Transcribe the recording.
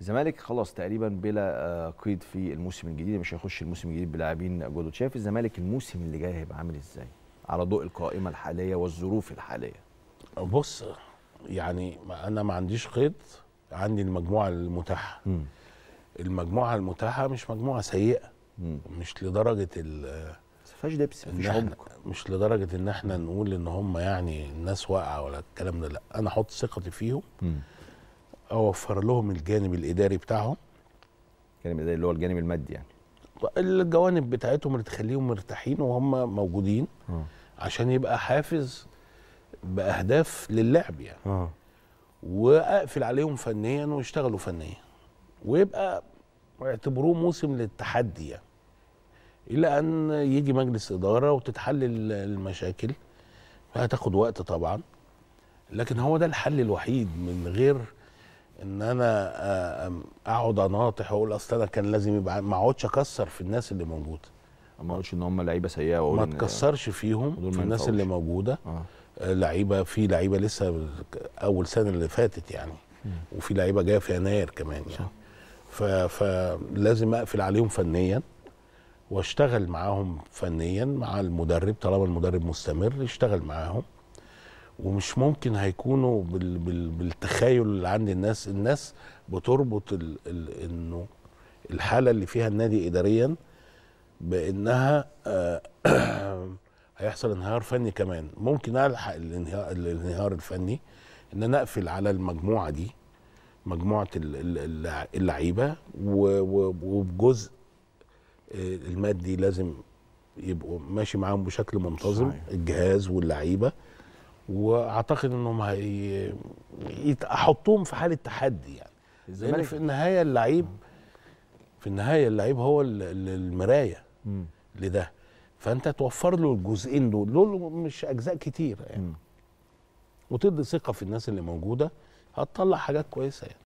الزمالك خلاص تقريبا بلا آه، قيد في الموسم الجديد مش هيخش الموسم الجديد بلاعبين جدد شايف الزمالك الموسم اللي جاي هيبقى عامل ازاي على ضوء القائمه الحاليه والظروف الحاليه بص يعني انا ما عنديش قيد عندي المجموعه المتاحه م. المجموعه المتاحه مش مجموعه سيئه م. مش لدرجه ال فيهاش دبس مفيش عمق مش لدرجه ان احنا نقول ان هم يعني الناس واقعه ولا الكلام ده لا انا احط ثقتي فيهم م. اوفر لهم الجانب الاداري بتاعهم الجانب الاداري اللي هو الجانب المادي يعني الجوانب بتاعتهم اللي تخليهم مرتاحين وهم موجودين م. آه. عشان يبقى حافز باهداف للعب يعني م. آه. واقفل عليهم فنيا ويشتغلوا فنيا ويبقى اعتبروه موسم للتحدي يعني الى ان يجي مجلس اداره وتتحل المشاكل هتاخد وقت طبعا لكن هو ده الحل الوحيد من غير ان انا آه، اقعد اناطح واقول اصل انا كان لازم يبقى ما اقعدش اكسر في الناس اللي موجوده ما اقولش ان هم لعيبه سيئه واقول ما تكسرش فيهم في الناس اللي موجوده آه. آه. لعيبه في لعيبه لسه اول سنه اللي فاتت يعني م. وفي لعيبه جايه في يناير كمان يعني ف... فلازم اقفل عليهم فنيا واشتغل معاهم فنيا مع المدرب طالما المدرب مستمر يشتغل معاهم ومش ممكن هيكونوا بال بال بالتخيل اللي عند الناس الناس بتربط ال ال انه الحاله اللي فيها النادي اداريا بانها آه، هيحصل انهيار فني كمان ممكن الحق الانهيار, الانهيار الفني ان انا اقفل على المجموعه دي مجموعه اللعيبه وبجزء آه، المادي لازم يبقوا ماشي معاهم بشكل منتظم الجهاز واللعيبه واعتقد انهم هيحطوهم احطهم في حاله تحدي يعني لان في يعني. النهايه اللعيب في النهايه اللعيب هو المرايه لده فانت توفر له الجزئين دول دول مش اجزاء كتير يعني وتدي ثقه في الناس اللي موجوده هتطلع حاجات كويسه يعني